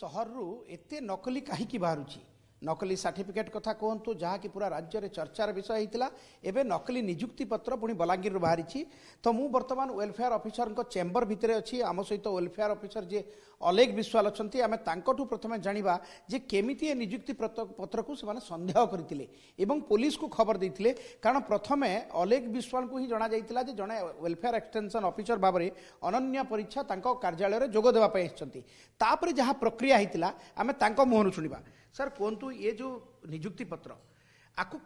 ସହରରୁ ଏତେ ନକଲି କାହିଁକି ବାହାରୁଛି ନକଲି ସାର୍ଟିଫିକେଟ୍ କଥା କୁହନ୍ତୁ ଯାହାକି ପୁରା ରାଜ୍ୟରେ ଚର୍ଚ୍ଚାର ବିଷୟ ହୋଇଥିଲା ଏବେ ନକଲି ନିଯୁକ୍ତିପତ୍ର ପୁଣି ବଲାଙ୍ଗୀରରୁ ବାହାରିଛି ତ ମୁଁ ବର୍ତ୍ତମାନ ୱେଲଫେୟାର ଅଫିସରଙ୍କ ଚେମ୍ବର ଭିତରେ ଅଛି ଆମ ସହିତ ୱେଲଫେୟାର ଅଫିସର ଯିଏ ଅଲେଖ ବିଶ୍ୱାଲ ଅଛନ୍ତି ଆମେ ତାଙ୍କଠୁ ପ୍ରଥମେ ଜାଣିବା ଯେ କେମିତି ଏ ନିଯୁକ୍ତି ପତ୍ରକୁ ସେମାନେ ସନ୍ଦେହ କରିଥିଲେ ଏବଂ ପୋଲିସକୁ ଖବର ଦେଇଥିଲେ କାରଣ ପ୍ରଥମେ ଅଲେଖ ବିଶ୍ୱାଳଙ୍କୁ ହିଁ ଜଣାଯାଇଥିଲା ଯେ ଜଣେ ୱେଲଫେୟାର ଏକ୍ସଟେନସନ୍ ଅଫିସର ଭାବରେ ଅନନ୍ୟା ପରୀକ୍ଷା ତାଙ୍କ କାର୍ଯ୍ୟାଳୟରେ ଯୋଗ ଦେବା ପାଇଁ ଆସିଛନ୍ତି ତାପରେ ଯାହା ପ୍ରକ୍ରିୟା ହୋଇଥିଲା ଆମେ ତାଙ୍କ ମୁହଁରୁ ଶୁଣିବା ସାର୍ କୁହନ୍ତୁ ଏ ଯେଉଁ ନିଯୁକ୍ତି ପତ୍ର ଆକୁ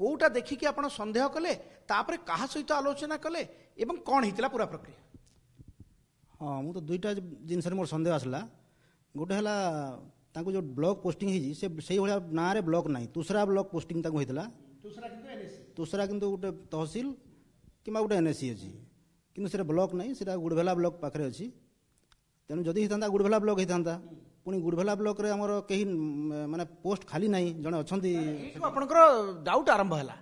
କେଉଁଟା ଦେଖିକି ଆପଣ ସନ୍ଦେହ କଲେ ତାପରେ କାହା ସହିତ ଆଲୋଚନା କଲେ ଏବଂ କ'ଣ ହେଇଥିଲା ପୁରା ପ୍ରକ୍ରିୟା ହଁ ମୁଁ ତ ଦୁଇଟା ଜିନିଷରେ ମୋର ସନ୍ଦେହ ଆସିଲା ଗୋଟେ ହେଲା ତାଙ୍କୁ ଯେଉଁ ବ୍ଲକ୍ ପୋଷ୍ଟିଂ ହେଇଛି ସେ ସେଇଭଳିଆ ନାଁରେ ବ୍ଲକ୍ ନାହିଁ ତୁସରା ବ୍ଲକ୍ ପୋଷ୍ଟିଂ ତାଙ୍କୁ ହେଇଥିଲା ତୁସରା କିନ୍ତୁ ଗୋଟେ ତହସିଲ କିମ୍ବା ଗୋଟେ ଏନ୍ଏସି ଅଛି କିନ୍ତୁ ସେଇଟା ବ୍ଲକ୍ ନାହିଁ ସେଇଟା ଗୁଡ଼ଭେଲା ବ୍ଲକ୍ ପାଖରେ ଅଛି ତେଣୁ ଯଦି ହେଇଥାନ୍ତା ଗୁଡ଼ଭେଲା ବ୍ଲକ୍ ହେଇଥାନ୍ତା ପୁଣି ଗୁଡ଼ଭେଲା ବ୍ଲକରେ ଆମର କେହି ମାନେ ପୋଷ୍ଟ ଖାଲି ନାହିଁ ଜଣେ ଅଛନ୍ତି ଆପଣଙ୍କର ଡାଉଟ୍ ଆରମ୍ଭ ହେଲା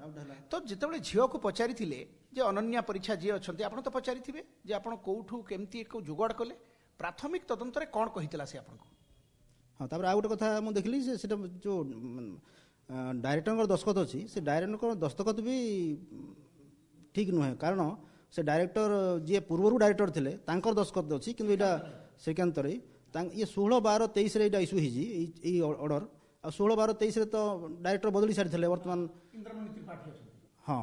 ତ ଯେତେବେଳେ ଝିଅକୁ ପଚାରିଥିଲେ ଯେ ଅନନ୍ୟା ପରୀକ୍ଷା ଯିଏ ଅଛନ୍ତି ଆପଣ ତ ପଚାରିଥିବେ ଯେ ଆପଣ କେଉଁଠୁ କେମିତି କେଉଁ ଯୋଗାଡ଼ କଲେ ପ୍ରାଥମିକ ତଦନ୍ତରେ କ'ଣ କହିଥିଲା ସେ ଆପଣଙ୍କୁ ହଁ ତାପରେ ଆଉ ଗୋଟେ କଥା ମୁଁ ଦେଖିଲି ଯେ ସେଟା ଯେଉଁ ଡାଇରେକ୍ଟରଙ୍କର ଦସ୍ତଖତ ଅଛି ସେ ଡାଇରେକ୍ଟରଙ୍କର ଦସ୍ତଖତ ବି ଠିକ୍ ନୁହେଁ କାରଣ ସେ ଡାଇରେକ୍ଟର ଯିଏ ପୂର୍ବରୁ ଡାଇରେକ୍ଟର ଥିଲେ ତାଙ୍କର ଦସ୍ତଖତ ଅଛି କିନ୍ତୁ ଏଇଟା ଶ୍ରୀକାନ୍ତ ତରେଇ ତାଙ୍କ ଇଏ ଷୋହଳ ବାର ତେଇଶରେ ଏଇଟା ଇସ୍ୟୁ ହେଇଛି ଏଇ ଏଇ ଅର୍ଡ଼ର ଆଉ ଷୋହଳ ବାର ତେଇଶରେ ତ ଡାଇରେକ୍ଟର ବଦଳି ସାରିଥିଲେ ବର୍ତ୍ତମାନ ହଁ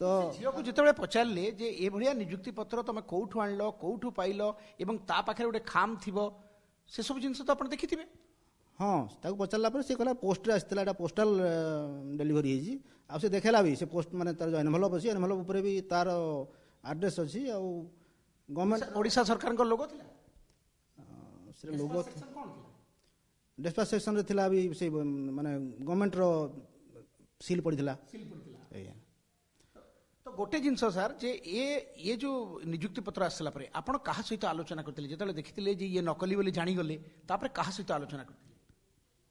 ତ ଝିଅକୁ ଯେତେବେଳେ ପଚାରିଲେ ଯେ ଏଭଳିଆ ନିଯୁକ୍ତି ପତ୍ର ତମେ କୋଉଠୁ ଆଣିଲ କେଉଁଠୁ ପାଇଲ ଏବଂ ତା ପାଖରେ ଗୋଟେ ଖାମ୍ ଥିବ ସେସବୁ ଜିନିଷ ତ ଆପଣ ଦେଖିଥିବେ ହଁ ତାକୁ ପଚାରିଲା ପରେ ସେ କହିଲା ପୋଷ୍ଟରେ ଆସିଥିଲା ଏଇଟା ପୋଷ୍ଟାଲ ଡେଲିଭରି ହେଇଛି ଆଉ ସେ ଦେଖେଇଲା ବି ସେ ପୋଷ୍ଟ ମାନେ ତାର ଜଏନ୍ ଭଲପ ଅଛି ଏନଭଲପ ଉପରେ ବି ତାର ଆଡ୍ରେସ୍ ଅଛି ଆଉ ଗଭର୍ଣ୍ଣମେଣ୍ଟ ଓଡ଼ିଶା ସରକାରଙ୍କ ଲୋକ ଥିଲା সেটা ଲୋଗ ଡେସ୍ପାସ୍ ଥିଲା ବି ସେ ମାନେ ଗଭର୍ଣ୍ଣମେଣ୍ଟର ସିଲ୍ ପଡ଼ିଥିଲା ଆଜ୍ଞା ତ ଗୋଟେ ଜିନିଷ ସାର୍ ଯେ ଏ ଏ ଯେଉଁ ନିଯୁକ୍ତି ପତ୍ର ଆସିଲା ପରେ ଆପଣ କାହା ସହିତ ଆଲୋଚନା କରିଥିଲେ ଯେତେବେଳେ ଦେଖିଥିଲେ ଯେ ଇଏ ନକଲି ବୋଲି ଜାଣିଗଲେ ତାପରେ କାହା ସହିତ ଆଲୋଚନା କରିଥିଲେ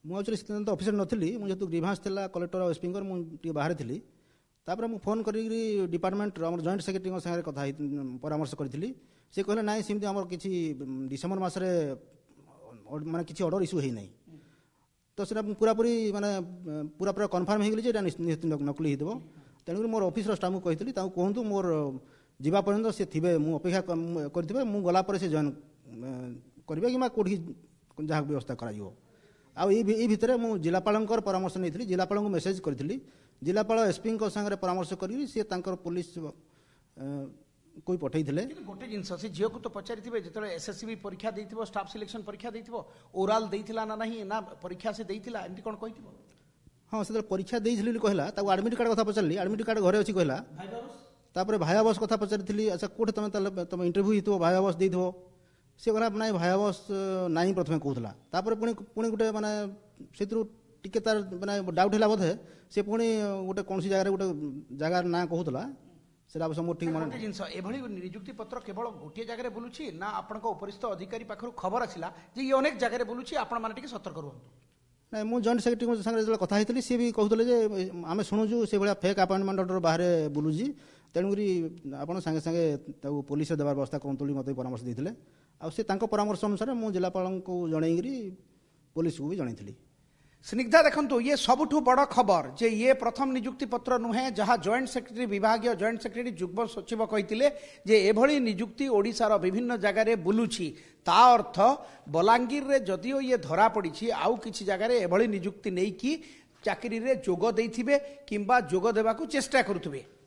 ମୁଁ ଆଉ ସେତେବେଳେ ତ ଅଫିସରେ ନଥିଲି ମୁଁ ଯେହେତୁ ଗ୍ରିଭାନ୍ସ ଥିଲା କଲେକ୍ଟର ଆଉ ଏସ୍ପିଙ୍କର ମୁଁ ଟିକେ ବାହାରେ ଥିଲି ତାପରେ ମୁଁ ଫୋନ୍ କରିକି ଡିପାର୍ଟମେଣ୍ଟର ଆମର ଜଏଣ୍ଟ ସେକ୍ରେଟେରୀଙ୍କ ସାଙ୍ଗରେ କଥା ପରାମର୍ଶ କରିଥିଲି ସେ କହିଲେ ନାହିଁ ସେମିତି ଆମର କିଛି ଡିସେମ୍ବର ମାସରେ মানে কিছু অর্ডর ইস্যু হয়ে তো সেটা পুরাপুরি মানে পুরা পুরা কনফর্ম হয়ে গেলি যে এটা নিশ্চিত নকলি হয়ে তেণুকরি মোর অফিসর স্টাফকে কইলি তাকে কুহতু মোর যা পর্যন্ত সে থিবে মু অপেক্ষা করে মু গলা পরে সে জয়েন করবে কিংবা কোটি যা ব্যবস্থা করা যাব ଆଉ ଏଇ ଏଇ ଭିତରେ ମୁଁ ଜିଲ୍ଲାପାଳଙ୍କର ପରାମର୍ଶ ନେଇଥିଲି ଜିଲ୍ଲାପାଳଙ୍କୁ ମେସେଜ୍ କରିଥିଲି ଜିଲ୍ଲାପାଳ ଏସ୍ପିଙ୍କ ସାଙ୍ଗରେ ପରାମର୍ଶ କରିକି ସିଏ ତାଙ୍କର ପୋଲିସ কই পঠাইলে গোটে জিনিস সে ঝিউকু তো পচারিথিবে যেত এসএসসিবি পরীক্ষা দিয়েছিল স্টাফ সিলেকশন পরীক্ষা দিয়েছিল ওরাল দিয়েছিল না না না পরীক্ষা সে দিয়েছিল এমনি কোণ কইছিল হ্যাঁ সেটা পরীক্ষা দিয়েছিল বলে কহিলা তাকে আডমিট কার্ড কথা পচারি আডমিট কার্ড ঘরে অছি কহিলা তাপরে ভায়াবস কথা পচারিলি আচ্ছা কোটে তুমি তাহলে তুমি ইন্টারভিউ হইতো ভায়াবস দেইথো সে কথা নাই ভায়াবস নাই প্রথমে কহুলা তাপরে পুনি পুনি গোটে মানে সেতু টিকে তার মানে ডাউট হলা বোধে সে পুনি গোটে কোনসি জায়গায় গোটে জায়গার না কহুলা ସେଟା ଅବଶ୍ୟ ମୋର ଠିକ୍ ମନେ ଜିନିଷ ଏଭଳି ନିଯୁକ୍ତି ପତ୍ର କେବଳ ଗୋଟିଏ ଜାଗାରେ ବୁଲୁଛି ନା ଆପଣଙ୍କ ଉପରିସ୍ଥ ଅଧିକାରୀ ପାଖରୁ ଖବର ଆସିଲା ଯେ ଇଏ ଅନେକ ଜାଗାରେ ବୁଲୁଛି ଆପଣମାନେ ଟିକେ ସତର୍କ ରୁହନ୍ତୁ ନାଇଁ ମୁଁ ଜଏଣ୍ଟ ସେକ୍ରେଟେରୀଙ୍କ ସାଙ୍ଗରେ ଯେତେବେଳେ କଥା ହେଇଥିଲି ସିଏ ବି କହୁଥିଲେ ଯେ ଆମେ ଶୁଣୁଛୁ ସେଭଳିଆ ଫେକ୍ ଆପାର୍ଟମେଣ୍ଟ ଅର୍ଡ଼ର ବାହାରେ ବୁଲୁଛି ତେଣୁକରି ଆପଣ ସାଙ୍ଗେ ସାଙ୍ଗେ ତାକୁ ପୋଲିସରେ ଦେବାର ବ୍ୟବସ୍ଥା କରନ୍ତୁ ବୋଲି ମୋତେ ପରାମର୍ଶ ଦେଇଥିଲେ ଆଉ ସେ ତାଙ୍କ ପରାମର୍ଶ ଅନୁସାରେ ମୁଁ ଜିଲ୍ଲାପାଳଙ୍କୁ ଜଣେଇକିରି ପୋଲିସକୁ ବି ଜଣେଇଥିଲି ସ୍ନିଗ୍ଧା ଦେଖନ୍ତୁ ଇଏ ସବୁଠୁ ବଡ଼ ଖବର ଯେ ଇଏ ପ୍ରଥମ ନିଯୁକ୍ତିପତ୍ର ନୁହେଁ ଯାହା ଜଏଣ୍ଟ ସେକ୍ରେଟାରୀ ବିଭାଗୀୟ ଜଏଣ୍ଟ ସେକ୍ରେଟାରୀ ଯୁଗ୍ମ ସଚିବ କହିଥିଲେ ଯେ ଏଭଳି ନିଯୁକ୍ତି ଓଡ଼ିଶାର ବିଭିନ୍ନ ଜାଗାରେ ବୁଲୁଛି ତା ଅର୍ଥ ବଲାଙ୍ଗୀରରେ ଯଦିଓ ଇଏ ଧରାପଡ଼ିଛି ଆଉ କିଛି ଜାଗାରେ ଏଭଳି ନିଯୁକ୍ତି ନେଇକି ଚାକିରିରେ ଯୋଗ ଦେଇଥିବେ କିମ୍ବା ଯୋଗ ଦେବାକୁ ଚେଷ୍ଟା କରୁଥିବେ